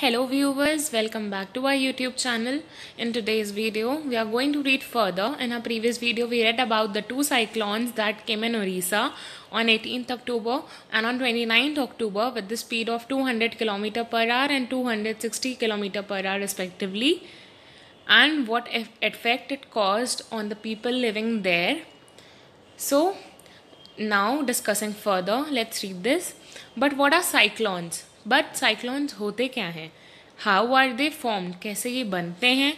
Hello viewers, welcome back to our YouTube channel. In today's video, we are going to read further. In our previous video, we read about the two cyclones that came in Orissa on 18th October and on 29th October with the speed of 200 km per hour and 260 km per hour respectively and what effect it caused on the people living there. So, now discussing further, let's read this. But what are cyclones? But cyclones होते क्या हैं how are they formed कैसे ये बनते हैं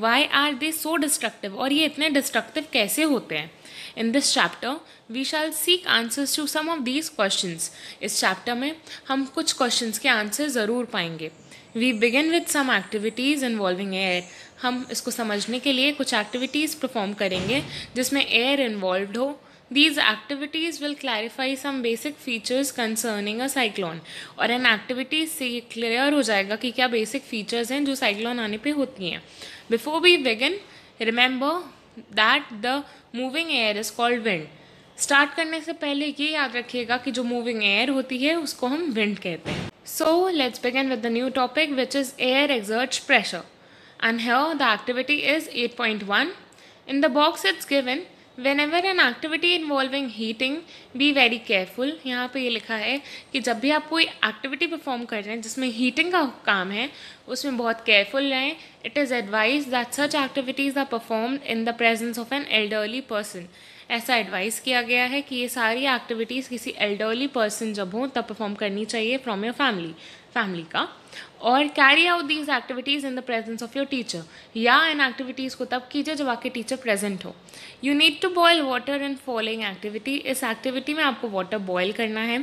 why are they so destructive और ये इतने डिस्ट्रक्टिव कैसे होते हैं in this chapter we shall seek answers to some of these question इस चैप्टर में हम कुछ क्वेश्चन के आंसर ज़रूर पाएंगे we begin with some activities involving air हम इसको समझने के लिए कुछ एक्टिविटीज़ परफॉर्म करेंगे जिसमें एयर इन्वॉल्व हो These activities will clarify some basic features concerning a cyclone. और an activity से clear हो जाएगा कि क्या basic features हैं जो cyclone आने पे होती हैं Before we begin, remember that the moving air is called wind. Start करने से पहले ये याद रखिएगा कि जो मूविंग एयर होती है उसको हम विंड कहते हैं so let's begin with the new topic which is air exerts pressure and here the activity is 8.1 in the box it's given whenever an activity involving heating be very careful यहाँ पे ये लिखा है कि जब भी आप कोई एक्टिविटी परफॉर्म कर रहे हैं जिसमें हीटिंग का काम है उसमें बहुत केयरफुल रहें it is advise that such activities are perform in the presence of an elderly person ऐसा एडवाइस किया गया है कि ये सारी एक्टिविटीज़ किसी एल्डरली पर्सन जब हों तब परफॉर्म करनी चाहिए फ्रॉम योर फैमिली फैमिली का और carry out these activities in the presence of your teacher या इन एक्टिविटीज़ को तब कीजिए जब आपके टीचर प्रेजेंट हो you need to boil water in following activity इस एक्टिविटी में आपको वाटर बॉयल करना है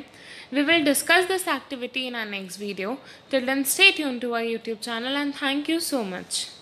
we will discuss this activity in our next video till then stay tune to our YouTube channel and thank you so much